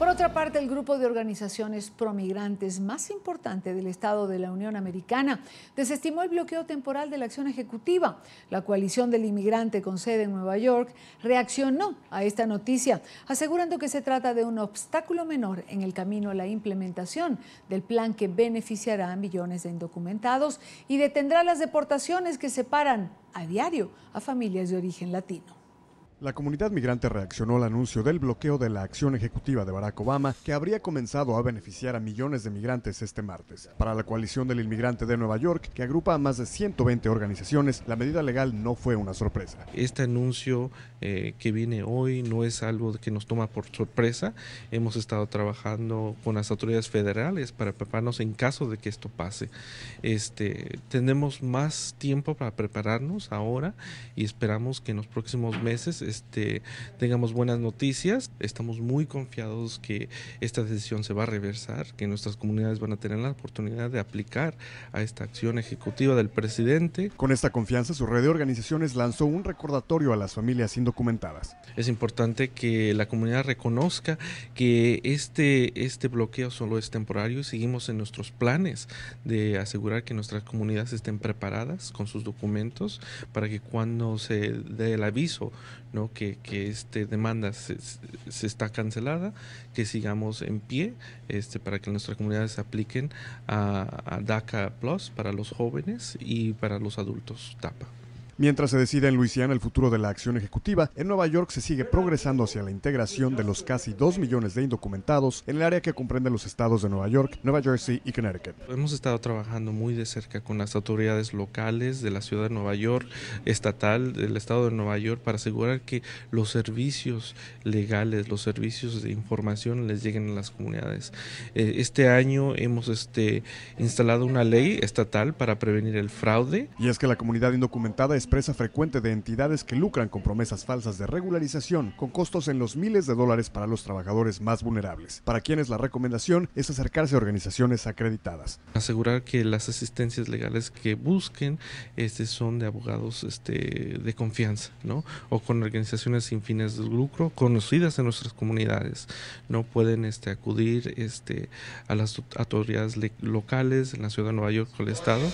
Por otra parte, el grupo de organizaciones promigrantes más importante del Estado de la Unión Americana desestimó el bloqueo temporal de la acción ejecutiva. La coalición del inmigrante con sede en Nueva York reaccionó a esta noticia, asegurando que se trata de un obstáculo menor en el camino a la implementación del plan que beneficiará a millones de indocumentados y detendrá las deportaciones que separan a diario a familias de origen latino. La comunidad migrante reaccionó al anuncio del bloqueo de la acción ejecutiva de Barack Obama, que habría comenzado a beneficiar a millones de migrantes este martes. Para la coalición del inmigrante de Nueva York, que agrupa a más de 120 organizaciones, la medida legal no fue una sorpresa. Este anuncio eh, que viene hoy no es algo que nos toma por sorpresa. Hemos estado trabajando con las autoridades federales para prepararnos en caso de que esto pase. Este, tenemos más tiempo para prepararnos ahora y esperamos que en los próximos meses este, tengamos buenas noticias. Estamos muy confiados que esta decisión se va a reversar, que nuestras comunidades van a tener la oportunidad de aplicar a esta acción ejecutiva del presidente. Con esta confianza, su red de organizaciones lanzó un recordatorio a las familias indocumentadas. Es importante que la comunidad reconozca que este, este bloqueo solo es temporario y seguimos en nuestros planes de asegurar que nuestras comunidades estén preparadas con sus documentos para que cuando se dé el aviso que, esta este demanda se, está cancelada, que sigamos en pie este, para que nuestras comunidades apliquen a DACA Plus para los jóvenes y para los adultos TAPA. Mientras se decide en Luisiana el futuro de la acción ejecutiva, en Nueva York se sigue progresando hacia la integración de los casi 2 millones de indocumentados en el área que comprende los estados de Nueva York, Nueva Jersey y Connecticut. Hemos estado trabajando muy de cerca con las autoridades locales de la ciudad de Nueva York, estatal del estado de Nueva York, para asegurar que los servicios legales, los servicios de información les lleguen a las comunidades. Eh, este año hemos este, instalado una ley estatal para prevenir el fraude. Y es que la comunidad indocumentada es empresa frecuente de entidades que lucran con promesas falsas de regularización, con costos en los miles de dólares para los trabajadores más vulnerables, para quienes la recomendación es acercarse a organizaciones acreditadas. Asegurar que las asistencias legales que busquen este, son de abogados este, de confianza, ¿no? O con organizaciones sin fines de lucro conocidas en nuestras comunidades. No pueden este, acudir este, a las autoridades locales en la ciudad de Nueva York o el estado.